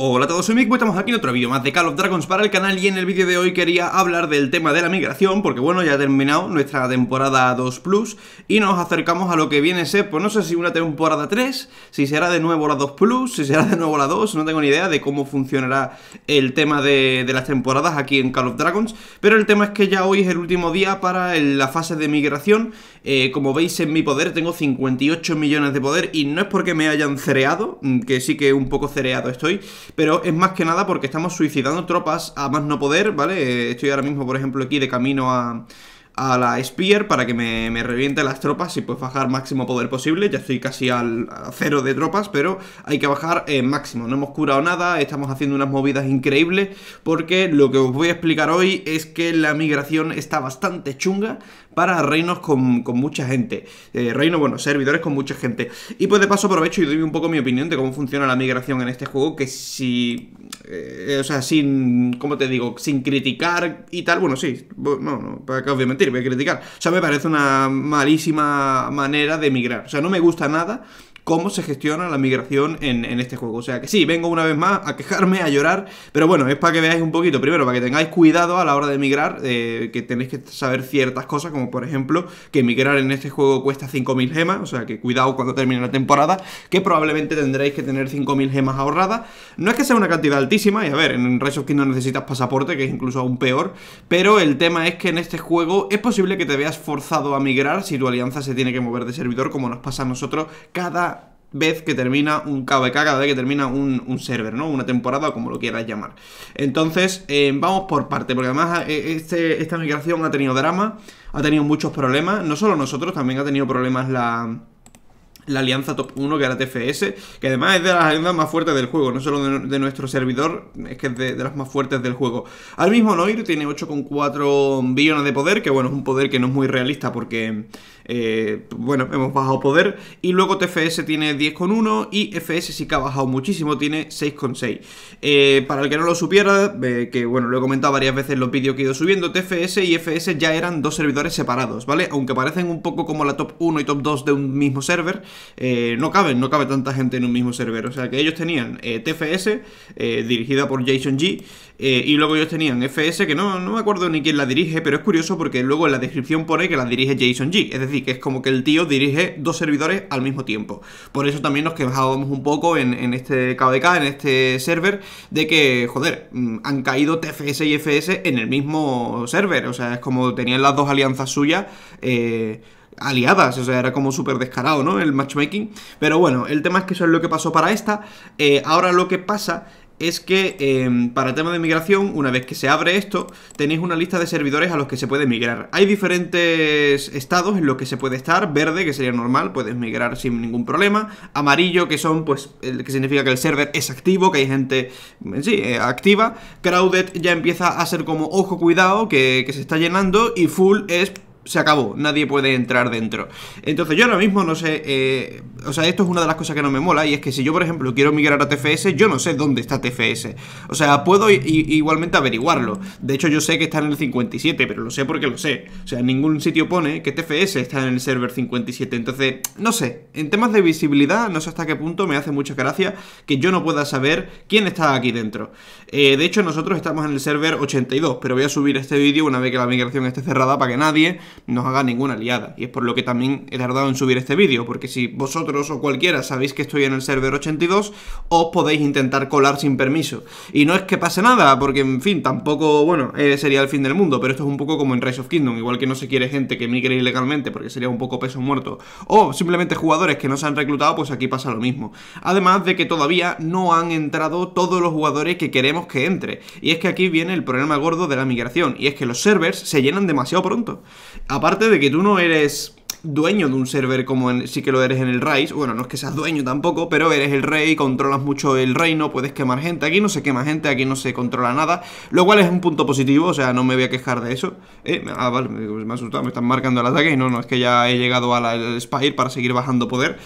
Hola a todos, soy Mick. estamos aquí en otro vídeo más de Call of Dragons para el canal y en el vídeo de hoy quería hablar del tema de la migración porque bueno, ya ha terminado nuestra temporada 2 Plus y nos acercamos a lo que viene a ser, pues no sé si una temporada 3, si será de nuevo la 2 Plus, si será de nuevo la 2, no tengo ni idea de cómo funcionará el tema de, las temporadas aquí en Call of Dragons, pero el tema es que ya hoy es el último día para la fase de migración eh, como veis en mi poder tengo 58 millones de poder y no es porque me hayan cereado, mm, que sí que un poco cereado estoy, pero es más que nada porque estamos suicidando tropas a más no poder, ¿vale? Eh, estoy ahora mismo, por ejemplo, aquí de camino a la Spear para que me, me, reviente las tropas y pues bajar máximo poder posible. Ya estoy casi al a cero de tropas, pero hay que bajar eh, máximo. No hemos curado nada, estamos haciendo unas movidas increíbles porque lo que os voy a explicar hoy es que la migración está bastante chunga, para reinos con, con mucha gente. Eh, reinos, bueno, servidores con mucha gente. Y pues de paso aprovecho y doy un poco mi opinión de cómo funciona la migración en este juego, que si... Eh, o sea, sin... ¿Cómo te digo? Sin criticar y tal. Bueno, sí. No, no, para que os voy a mentir, voy a criticar. O sea, me parece una malísima manera de migrar. O sea, no me gusta nada cómo se gestiona la migración en, este juego. O sea que sí, vengo una vez más a quejarme, a llorar, pero bueno, es para que veáis un poquito, primero, para que tengáis cuidado a la hora de migrar, eh, que tenéis que saber ciertas cosas, como por ejemplo, que migrar en este juego cuesta 5.000 gemas, o sea que cuidado cuando termine la temporada, que probablemente tendréis que tener 5.000 gemas ahorradas. No es que sea una cantidad altísima, y a ver, en Rise of no necesitas pasaporte, que es incluso aún peor, pero el tema es que en este juego es posible que te veas forzado a migrar si tu alianza se tiene que mover de servidor, como nos pasa a nosotros cada vez que termina un KBK, cada vez que termina un, server, ¿no? Una temporada como lo quieras llamar. Entonces, eh, vamos por parte, porque además eh, este, esta migración ha tenido drama, ha tenido muchos problemas, no solo nosotros, también ha tenido problemas la la alianza top 1 que era TFS, que además es de las alianzas más fuertes del juego, no solo de, nuestro servidor, es que es de, las más fuertes del juego. Al mismo Noir tiene 8,4 billones de poder, que bueno, es un poder que no es muy realista porque eh, bueno, hemos bajado poder. Y luego TFS tiene 10,1 y FS sí que ha bajado muchísimo, tiene 6,6. Eh, para el que no lo supiera, eh, que bueno, lo he comentado varias veces en los vídeos que he ido subiendo, TFS y FS ya eran dos servidores separados, ¿vale? Aunque parecen un poco como la top 1 y top 2 de un mismo server, no caben, no cabe tanta gente en un mismo server. O sea que ellos tenían TFS, dirigida por Jason G, y luego ellos tenían FS, que no, no me acuerdo ni quién la dirige, pero es curioso porque luego en la descripción pone que la dirige Jason G, es decir, que es como que el tío dirige dos servidores al mismo tiempo. Por eso también nos quejábamos un poco en, este KDK, en este server, de que, joder, mm, han caído TFS y FS en el mismo server. O sea, es como tenían las dos alianzas suyas. Eh, aliadas, o sea, era como súper descarado, ¿no? El matchmaking. Pero bueno, el tema es que eso es lo que pasó para esta. Eh, ahora lo que pasa es que em, para el tema de migración, una vez que se abre esto, tenéis una lista de servidores a los que se puede migrar. Hay diferentes estados en los que se puede estar, verde, que sería normal, puedes migrar sin ningún problema, amarillo, que son, pues, el que significa que el server es activo, que hay gente, sí, eh, activa, crowded ya empieza a ser como, ojo, cuidado, que se está llenando, y full es se acabó, nadie puede entrar dentro. Entonces yo ahora mismo no sé, eh, o sea, esto es una de las cosas que no me mola y es que si yo, por ejemplo, quiero migrar a TFS, yo no sé dónde está TFS. O sea, puedo igualmente averiguarlo. De hecho, yo sé que está en el 57, pero lo sé porque lo sé. O sea, en ningún sitio pone que TFS está en el server 57. Entonces, no sé, en temas de visibilidad, no sé hasta qué punto me hace mucha gracia que yo no pueda saber quién está aquí dentro. Eh, de hecho, nosotros estamos en el server 82, pero voy a subir este vídeo una vez que la migración esté cerrada para que nadie no haga ninguna liada. Y es por lo que también he tardado en subir este vídeo, porque si vosotros o cualquiera sabéis que estoy en el server 82, os podéis intentar colar sin permiso. Y no es que pase nada, porque en fin, tampoco, bueno, eh, sería el fin del mundo, pero esto es un poco como en Rise of Kingdom, igual que no se quiere gente que migre ilegalmente, porque sería un poco peso muerto, o simplemente jugadores que no se han reclutado, pues aquí pasa lo mismo. Además de que todavía no han entrado todos los jugadores que queremos que entre. Y es que aquí viene el problema gordo de la migración, y es que los servers se llenan demasiado pronto aparte de que tú no eres dueño de un server como sí que lo eres en el Rise, bueno, no es que seas dueño tampoco, pero eres el rey, controlas mucho el reino, puedes quemar gente, aquí no se quema gente, aquí no se controla nada, lo cual es un punto positivo, o sea, no me voy a quejar de eso. Eh, ah, vale, me, me ha asustado, me están marcando el ataque y no, no, es que ya he llegado al Spire para seguir bajando poder.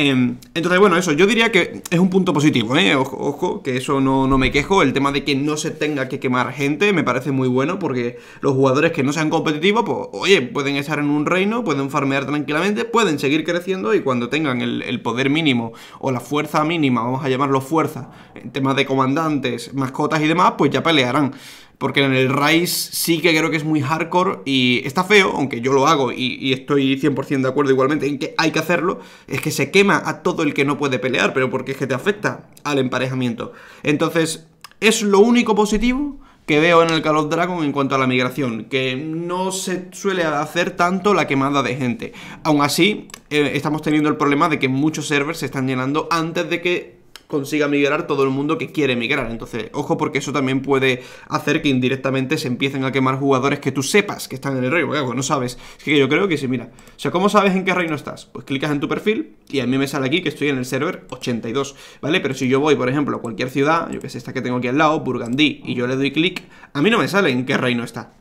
Em, entonces, bueno, eso, yo diría que es un punto positivo, ¿eh? Ojo, que eso no, me quejo. El tema de que no se tenga que quemar gente me parece muy bueno porque los jugadores que no sean competitivos, pues, oye, pueden estar en un reino, pueden farmear tranquilamente, pueden seguir creciendo y cuando tengan el, el poder mínimo o la fuerza mínima, vamos a llamarlo fuerza, en temas de comandantes, mascotas y demás, pues ya pelearán porque en el Rise sí que creo que es muy hardcore y está feo, aunque yo lo hago y, estoy 100% de acuerdo igualmente en que hay que hacerlo, es que se quema a todo el que no puede pelear, pero porque es que te afecta al emparejamiento. Entonces, es lo único positivo que veo en el Call of Dragon en cuanto a la migración, que no se suele hacer tanto la quemada de gente. Aún así, eh, estamos teniendo el problema de que muchos servers se están llenando antes de que consiga migrar todo el mundo que quiere migrar. Entonces, ojo porque eso también puede hacer que indirectamente se empiecen a quemar jugadores que tú sepas que están en el reino, porque no sabes. Es que yo creo que sí, mira. O sea, ¿cómo sabes en qué reino estás? Pues clicas en tu perfil y a mí me sale aquí que estoy en el server 82, ¿vale? Pero si yo voy, por ejemplo, a cualquier ciudad, yo que sé, esta que tengo aquí al lado, Burgundy, y yo le doy clic, a mí no me sale en qué reino está.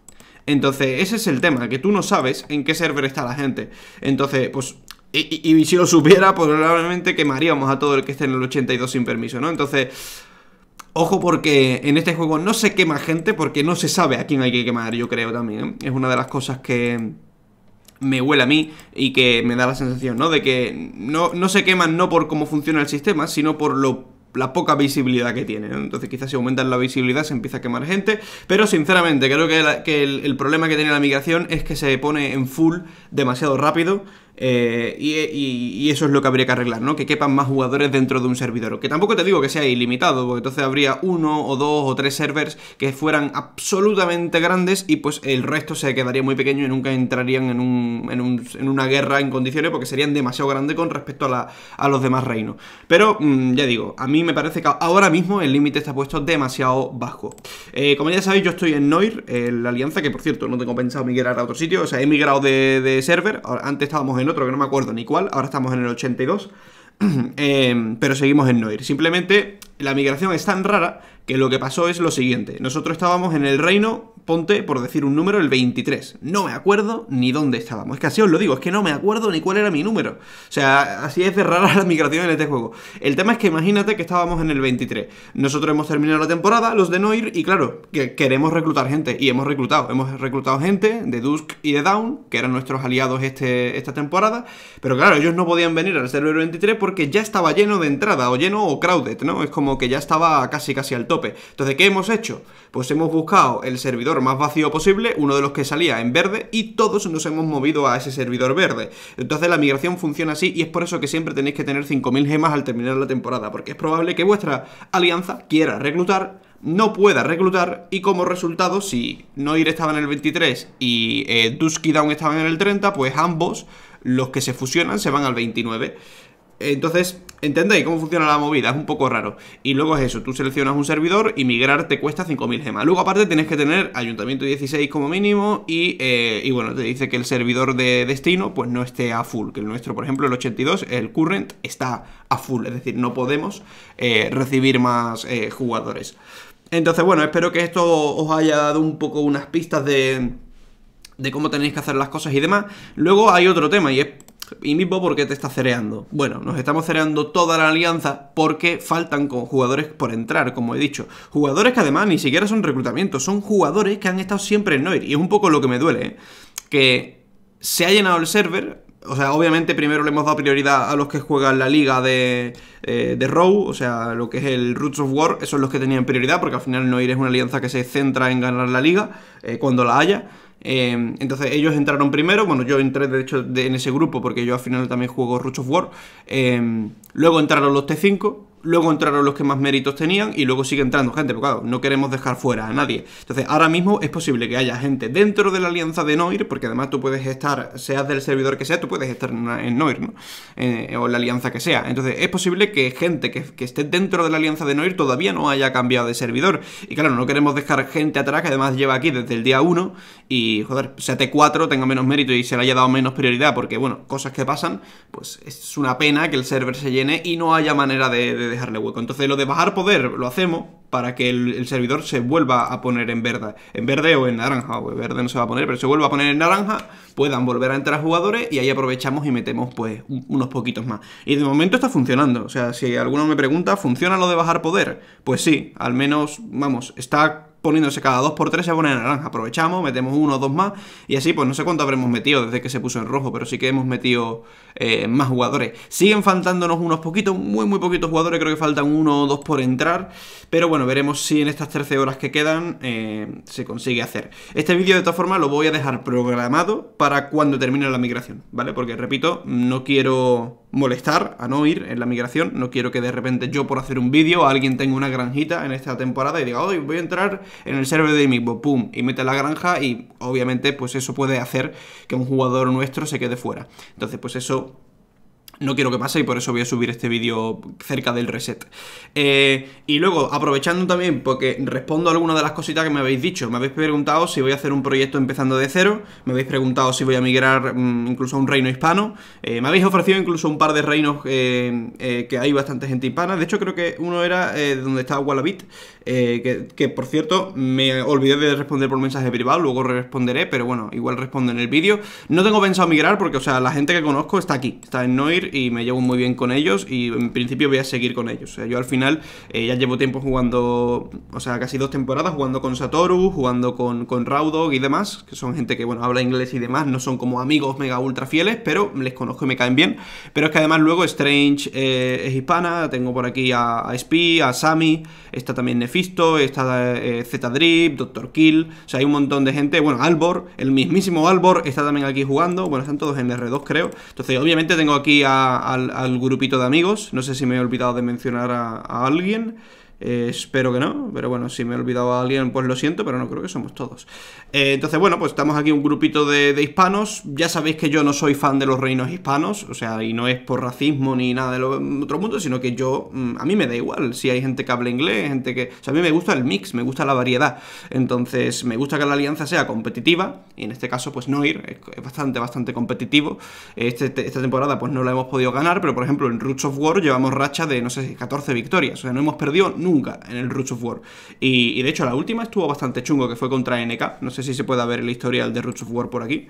Entonces, ese es el tema, que tú no sabes en qué server está la gente. Entonces, pues y, si lo supiera, probablemente quemaríamos a todo el que esté en el 82 sin permiso, ¿no? Entonces, ojo porque en este juego no se quema gente porque no se sabe a quién hay que quemar, yo creo también. ¿eh? Es una de las cosas que me huele a mí y que me da la sensación, ¿no? De que no, no se queman no por cómo funciona el sistema, sino por la poca visibilidad que tiene. ¿no? Entonces quizás si aumentan la visibilidad se empieza a quemar gente, pero sinceramente creo que, el, problema que tiene la migración es que se pone en full demasiado rápido eh, y, eso es lo que habría que arreglar, ¿no? Que quepan más jugadores dentro de un servidor. Que tampoco te digo que sea ilimitado, porque entonces habría uno o dos o tres servers que fueran absolutamente grandes y pues el resto se quedaría muy pequeño y nunca entrarían en, una guerra en condiciones porque serían demasiado grandes con respecto a, los demás reinos. Pero mm, ya digo, a mí me parece que ahora mismo el límite está puesto demasiado bajo. Eh, como ya sabéis, yo estoy en Noir, en eh, la alianza, que por cierto no tengo pensado migrar a otro sitio, o sea, he migrado de, de server, antes estábamos en otro que no me acuerdo ni cuál, ahora estamos en el 82, eh, pero seguimos en Noir. Simplemente la migración es tan rara que lo que pasó es lo siguiente. Nosotros estábamos en el reino, ponte por decir un número, el 23. No me acuerdo ni dónde estábamos. Es que así os lo digo, es que no me acuerdo ni cuál era mi número. O sea, así es de rara la migración en este juego. El tema es que imagínate que estábamos en el 23. Nosotros hemos terminado la temporada, los de Noir, y claro, que queremos reclutar gente. Y hemos reclutado. Hemos reclutado gente de Dusk y de Down, que eran nuestros aliados este, esta temporada. Pero claro, ellos no podían venir al server 23 porque ya estaba lleno de entrada, o lleno o crowded, ¿no? Es como que ya estaba casi casi al top. Entonces, ¿qué hemos hecho? Pues hemos buscado el servidor más vacío posible, uno de los que salía en verde, y todos nos hemos movido a ese servidor verde. Entonces la migración funciona así y es por eso que siempre tenéis que tener 5.000 gemas al terminar la temporada, porque es probable que vuestra alianza quiera reclutar no pueda reclutar y como resultado si Noir estaba en el 23 y eh, Dusky Down estaba en el 30 pues ambos los que se fusionan se van al 29 entonces ¿Entendéis cómo funciona la movida? Es un poco raro. Y luego es eso, tú seleccionas un servidor y migrar te cuesta 5.000 gemas. Luego aparte tienes que tener ayuntamiento 16 como mínimo eh, y, bueno, te dice que el servidor de destino pues no esté a full. Que el nuestro, por ejemplo, el 82, el current, está a full. Es decir, no podemos eh, recibir más eh, jugadores. Entonces, bueno, espero que esto os haya dado un poco unas pistas de de cómo tenéis que hacer las cosas y demás. Luego hay otro tema y es y mismo porque te está cereando. Bueno, nos estamos cereando toda la alianza porque faltan jugadores por entrar, como he dicho. Jugadores que además ni siquiera son reclutamientos, son jugadores que han estado siempre en Noir. Y es un poco lo que me duele, ¿eh? que se ha llenado el server, o sea, obviamente primero le hemos dado prioridad a los que juegan la liga de, eh, de Row, o sea, lo que es el Roots of War, esos son los que tenían prioridad, porque al final Noir es una alianza que se centra en ganar la liga eh, cuando la haya. Em, entonces ellos entraron primero, bueno, yo entré de hecho en ese grupo porque yo al final también juego Rush of War. Em, luego entraron los T5, luego entraron los que más méritos tenían y luego sigue entrando gente, porque claro, no queremos dejar fuera a nadie. Entonces, ahora mismo es posible que haya gente dentro de la alianza de Noir, porque además tú puedes estar, seas del servidor que sea, tú puedes estar en Noir, ¿no? Eh, o en la alianza que sea. Entonces, es posible que gente que, esté dentro de la alianza de Noir todavía no haya cambiado de servidor. Y claro, no queremos dejar gente atrás que además lleva aquí desde el día 1 y, joder, sea T4 tenga menos mérito y se le haya dado menos prioridad, porque bueno, cosas que pasan, pues es una pena que el server se llene y no haya manera de dejarle hueco. Entonces lo de bajar poder lo hacemos para que el, servidor se vuelva a poner en verde. En verde o en naranja, o verde no se va a poner, pero se vuelva a poner en naranja, puedan volver a entrar jugadores y ahí aprovechamos y metemos pues unos poquitos más. Y de momento está funcionando. O sea, si alguno me pregunta, ¿funciona lo de bajar poder? Pues sí, al menos, vamos, está poniéndose cada 2 x 3 se pone naranja. Aprovechamos, metemos uno o dos más y así, pues no sé cuánto habremos metido desde que se puso en rojo, pero sí que hemos metido eh, más jugadores. Siguen faltándonos unos poquitos, muy, muy poquitos jugadores, creo que faltan uno o dos por entrar, pero bueno, veremos si en estas 13 horas que quedan eh, se consigue hacer. Este vídeo de todas formas lo voy a dejar programado para cuando termine la migración, ¿vale? Porque repito, no quiero molestar, a no ir en la migración. No quiero que de repente yo por hacer un vídeo alguien tenga una granjita en esta temporada y diga, hoy voy a entrar en el server de mi pum, y mete la granja y obviamente pues eso puede hacer que un jugador nuestro se quede fuera. Entonces pues eso no quiero que pase y por eso voy a subir este vídeo cerca del reset. Eh, y luego, aprovechando también, porque respondo a algunas de las cositas que me habéis dicho. Me habéis preguntado si voy a hacer un proyecto empezando de cero. Me habéis preguntado si voy a migrar mm, incluso a un reino hispano. Eh, me habéis ofrecido incluso un par de reinos eh, que hay bastante gente hispana. De hecho, creo que uno era donde estaba Wallabit. Que, que, por cierto, me olvidé de responder por mensaje privado. Luego responderé, pero bueno, igual respondo en el vídeo. No tengo pensado migrar porque, o sea, la gente que conozco está aquí. Está en Noir y me llevo muy bien con ellos y en principio voy a seguir con ellos. O sea, yo al final eh, ya llevo tiempo jugando, o sea, casi dos temporadas jugando con Satoru, jugando con, con Raudog y demás, que son gente que, bueno, habla inglés y demás, no son como amigos mega ultra fieles, pero les conozco y me caen bien. Pero es que además luego Strange eh, es hispana, tengo por aquí a, a a Sami. está también Nefisto, está eh, Z-Drip, Doctor Kill, o sea, hay un montón de gente, bueno, Albor, el mismísimo Albor está también aquí jugando, bueno, están todos en R2 creo. Entonces, obviamente tengo aquí a al, grupito de amigos. No sé si me he olvidado de mencionar a alguien. Eh, espero que no, pero bueno, si me he olvidado a alguien, pues lo siento, pero no creo que somos todos. Eh, entonces, bueno, pues estamos aquí un grupito de, hispanos. Ya sabéis que yo no soy fan de los reinos hispanos, o sea, y no es por racismo ni nada de otro mundo, sino que yo, mm, a mí me da igual si hay gente que habla inglés, gente que... O sea, a mí me gusta el mix, me gusta la variedad. Entonces, me gusta que la alianza sea competitiva, y en este caso, pues no ir, es, bastante, bastante competitivo. Este, este, esta temporada, pues no la hemos podido ganar, pero por ejemplo, en Roots of War llevamos racha de, no sé, 14 victorias, o sea, no hemos perdido nunca en el Roots of War. Y, de hecho la última estuvo bastante chungo, que fue contra NK. No sé si se puede ver el historial de Roots of War por aquí.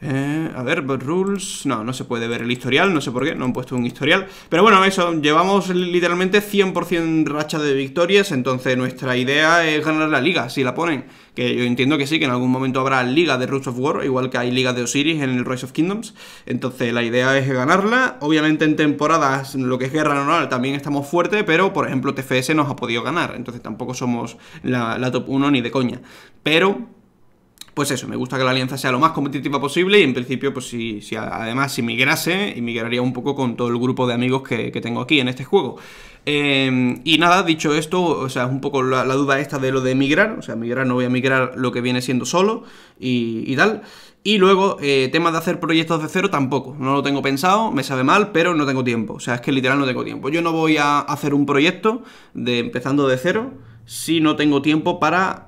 Eh, a ver, rules. No, no se puede ver el historial, no sé por qué, no han puesto un historial. Pero bueno, eso, llevamos literalmente 100% racha de victorias, entonces nuestra idea es ganar la liga, si la ponen. Que yo entiendo que sí, que en algún momento habrá liga de Roots of War, igual que hay liga de Osiris en el Rise of Kingdoms. Entonces la idea es ganarla. Obviamente en temporadas, lo que es guerra normal, también estamos fuertes, pero por ejemplo TFS nos ha podido ganar, entonces tampoco somos la, la top 1 ni de coña. Pero pues eso, me gusta que la alianza sea lo más competitiva posible y en principio, pues si, además si migrase, migraría un poco con todo el grupo de amigos que, tengo aquí en este juego. Em, y nada, dicho esto, o sea, es un poco la, duda esta de lo de migrar, o sea, migrar no voy a migrar lo que viene siendo solo y, tal. Y luego, temas eh, tema de hacer proyectos de cero tampoco, no lo tengo pensado, me sabe mal, pero no tengo tiempo, o sea, es que literal no tengo tiempo. Yo no voy a hacer un proyecto de empezando de cero si no tengo tiempo para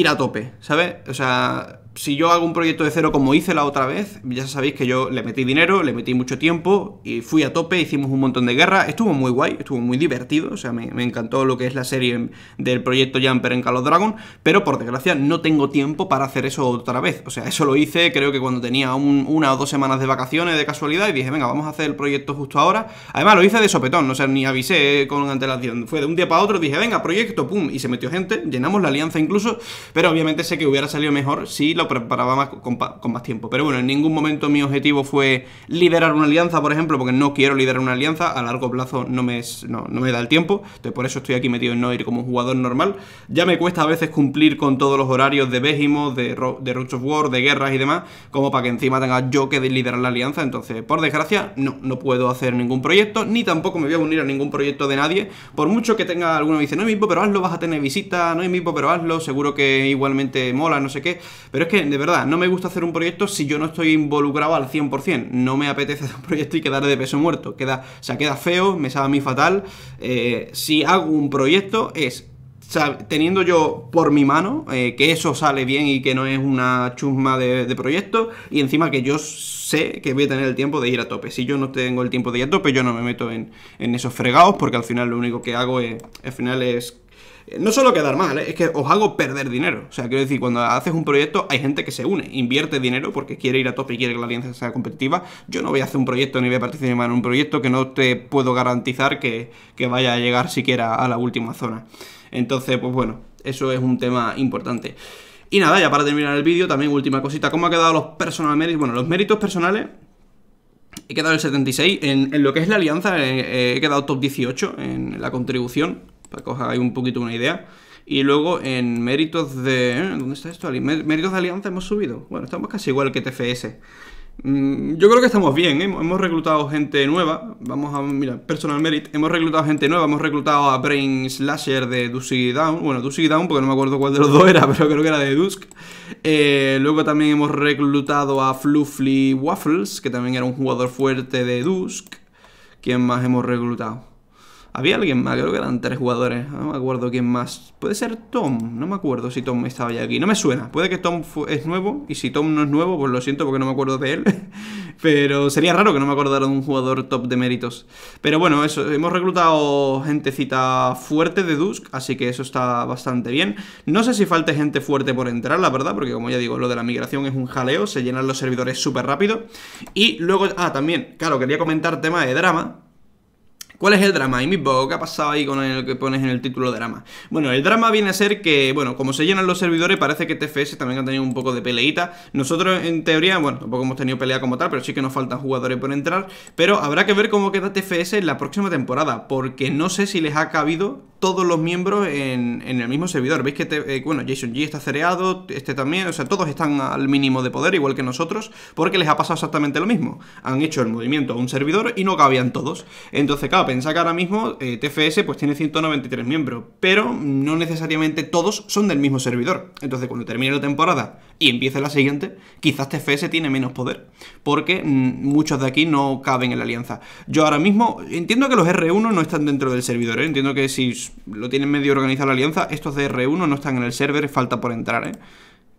ir a tope, ¿sabes? O sea, si yo hago un proyecto de cero como hice la otra vez, ya sabéis que yo le metí dinero, le metí mucho tiempo y fui a tope, hicimos un montón de guerra, estuvo muy guay, estuvo muy divertido, o sea, me, encantó lo que es la serie del proyecto Jumper en Call of Dragon, pero por desgracia no tengo tiempo para hacer eso otra vez, o sea, eso lo hice creo que cuando tenía una o dos semanas de vacaciones de casualidad y dije, venga, vamos a hacer el proyecto justo ahora, además lo hice de sopetón, o sea, ni avisé con antelación, fue de un día para otro, dije, venga, proyecto, pum, y se metió gente, llenamos la alianza incluso, pero obviamente sé que hubiera salido mejor si lo preparaba más, con, más tiempo. Pero bueno, en ningún momento mi objetivo fue liderar una alianza, por ejemplo, porque no quiero liderar una alianza, a largo plazo no me, no, me da el tiempo, entonces por eso estoy aquí metido en no ir como un jugador normal. Ya me cuesta a veces cumplir con todos los horarios de Béjimo, de, Ro Roach of War, de guerras y demás, como para que encima tenga yo que liderar la alianza, entonces por desgracia no, puedo hacer ningún proyecto, ni tampoco me voy a unir a ningún proyecto de nadie, por mucho que tenga alguno que dice, no es mismo, pero hazlo, vas a tener visita, no es mismo, pero hazlo, seguro que igualmente mola, no sé qué, pero es que de verdad, no me gusta hacer un proyecto si yo no estoy involucrado al 100%. No me apetece hacer un proyecto y quedar de peso muerto. Queda, o sea, queda feo, me sabe a mí fatal. Eh, si hago un proyecto es teniendo yo por mi mano eh, que eso sale bien y que no es una chusma de, proyecto y encima que yo sé que voy a tener el tiempo de ir a tope. Si yo no tengo el tiempo de ir a tope, yo no me meto en, en esos fregados porque al final lo único que hago es, al final es no solo quedar mal, ¿eh? es que os hago perder dinero. O sea, quiero decir, cuando haces un proyecto hay gente que se une, invierte dinero porque quiere ir a top y quiere que la alianza sea competitiva. Yo no voy a hacer un proyecto ni voy a participar en un proyecto que no te puedo garantizar que, vaya a llegar siquiera a la última zona. Entonces, pues bueno, eso es un tema importante. Y nada, ya para terminar el vídeo, también última cosita, ¿cómo ha quedado los personal méritos? Bueno, los méritos personales he quedado el 76. En, en, lo que es la alianza, eh, he quedado top 18 en la contribución para que os hagáis un poquito una idea. Y luego en méritos de... ¿eh? ¿Dónde está esto? Méritos de alianza hemos subido. Bueno, estamos casi igual que TFS. Mm, yo creo que estamos bien, ¿eh? hemos reclutado gente nueva. Vamos a, mira, personal merit. Hemos reclutado gente nueva, hemos reclutado a Brain Slasher de Dusky Down. Bueno, Dusky Down, porque no me acuerdo cuál de los dos era, pero creo que era de Dusk. Eh, luego también hemos reclutado a fluffly Waffles, que también era un jugador fuerte de Dusk. ¿Quién más hemos reclutado? Había alguien más, creo que eran tres jugadores. No me acuerdo quién más. Puede ser Tom. No me acuerdo si Tom estaba ya aquí. No me suena. Puede que Tom es nuevo. Y si Tom no es nuevo, pues lo siento porque no me acuerdo de él. Pero sería raro que no me acordara de un jugador top de méritos. Pero bueno, eso. Hemos reclutado gentecita fuerte de Dusk. Así que eso está bastante bien. No sé si falte gente fuerte por entrar, la verdad. Porque como ya digo, lo de la migración es un jaleo. Se llenan los servidores súper rápido. Y luego. Ah, también. Claro, quería comentar tema de drama ¿Cuál es el drama? Y mi boca, ¿qué ha pasado ahí con el que pones en el título de drama? Bueno, el drama viene a ser que, bueno, como se llenan los servidores, parece que TFS también ha tenido un poco de peleita. Nosotros, en teoría, bueno, tampoco hemos tenido pelea como tal, pero sí que nos faltan jugadores por entrar. Pero habrá que ver cómo queda TFS en la próxima temporada, porque no sé si les ha cabido todos los miembros en, el mismo servidor. Veis que, eh, bueno, Jason G está cereado, este también, o sea, todos están al mínimo de poder, igual que nosotros, porque les ha pasado exactamente lo mismo. Han hecho el movimiento a un servidor y no cabían todos. Entonces, claro, pensad que ahora mismo eh, TFS pues tiene 193 miembros, pero no necesariamente todos son del mismo servidor. Entonces, cuando termine la temporada y empiece la siguiente, quizás TFS tiene menos poder, porque mm, muchos de aquí no caben en la alianza. Yo ahora mismo entiendo que los R1 no están dentro del servidor, ¿eh? entiendo que si lo tienen medio organizado la alianza, estos de R1 no están en el server, falta por entrar, ¿eh?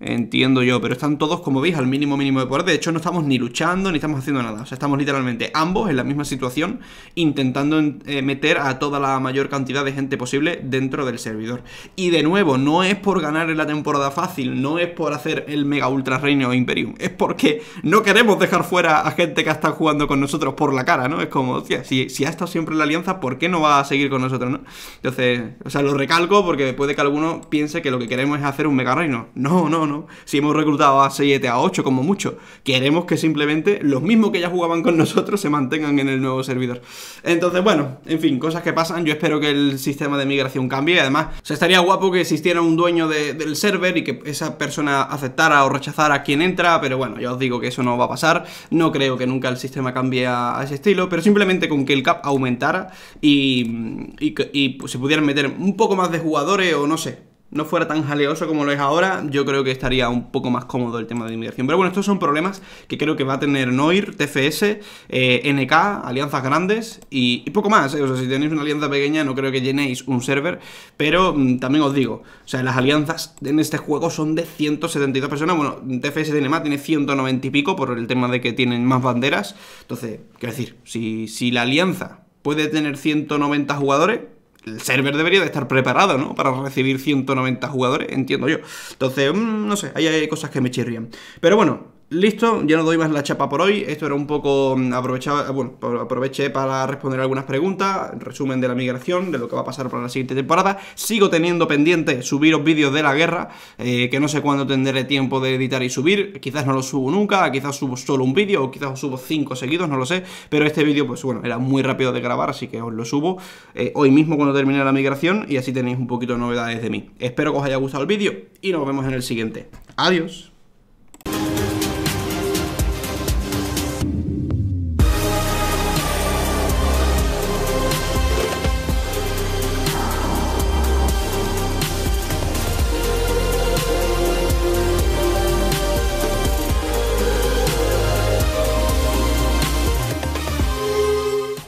Entiendo yo, pero están todos, como veis, al mínimo mínimo de poder. De hecho, no estamos ni luchando ni estamos haciendo nada. O sea, estamos literalmente ambos en la misma situación, intentando eh, meter a toda la mayor cantidad de gente posible dentro del servidor. Y de nuevo, no es por ganar en la temporada fácil, no es por hacer el mega ultra reino o imperium. Es porque no queremos dejar fuera a gente que ha estado jugando con nosotros por la cara, ¿no? Es como, si, si ha estado siempre en la alianza, ¿por qué no va a seguir con nosotros, no? Entonces, o sea, lo recalco porque puede que alguno piense que lo que queremos es hacer un mega reino. No, no, si hemos reclutado a 7, a 8 como mucho, queremos que simplemente los mismos que ya jugaban con nosotros se mantengan en el nuevo servidor. Entonces, bueno, en fin, cosas que pasan. Yo espero que el sistema de migración cambie. Y además, se estaría guapo que existiera un dueño del server y que esa persona aceptara o rechazara a quien entra, pero bueno, ya os digo que eso no va a pasar. No creo que nunca el sistema cambie a, ese estilo, pero simplemente con que el cap aumentara y, y, se pudieran meter un poco más de jugadores o no sé, no fuera tan jaleoso como lo es ahora, yo creo que estaría un poco más cómodo el tema de inmigración. Pero bueno, estos son problemas que creo que va a tener Noir, TFS, eh, NK, alianzas grandes y, poco más. Eh. O sea, si tenéis una alianza pequeña, no creo que llenéis un server. Pero mm, también os digo, o sea, las alianzas en este juego son de 172 personas. Bueno, TFS tiene más, tiene 190 y pico por el tema de que tienen más banderas. Entonces, quiero decir, si, si la alianza puede tener 190 jugadores el server debería de estar preparado, ¿no? Para recibir 190 jugadores, entiendo yo. Entonces, mm, no sé, hay cosas que me chirrían. Pero bueno, Listo, ya no doy más la chapa por hoy. Esto era un poco mm, eh, bueno, aproveché para responder algunas preguntas, resumen de la migración, de lo que va a pasar para la siguiente temporada. Sigo teniendo pendiente subiros vídeos de la guerra, eh, que no sé cuándo tendré tiempo de editar y subir. Quizás no lo subo nunca, quizás subo solo un vídeo o quizás subo cinco seguidos, no lo sé. Pero este vídeo, pues bueno, era muy rápido de grabar, así que os lo subo eh, hoy mismo cuando termine la migración y así tenéis un poquito de novedades de mí. Espero que os haya gustado el vídeo y nos vemos en el siguiente. Adiós.